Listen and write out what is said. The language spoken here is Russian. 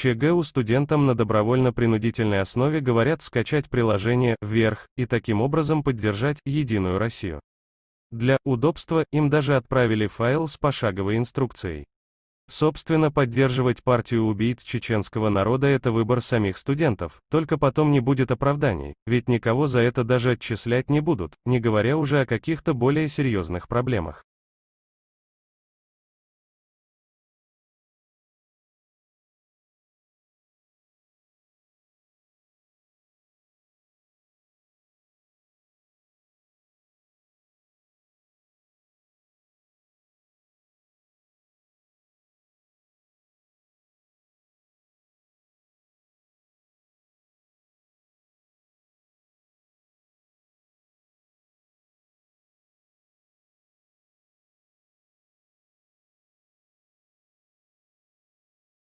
ЧГУ студентам на добровольно-принудительной основе говорят скачать приложение «Вверх» и таким образом поддержать «Единую Россию». Для удобства им даже отправили файл с пошаговой инструкцией. Собственно, поддерживать партию убийц чеченского народа – это выбор самих студентов, только потом не будет оправданий, ведь никого за это даже отчислять не будут, не говоря уже о каких-то более серьезных проблемах.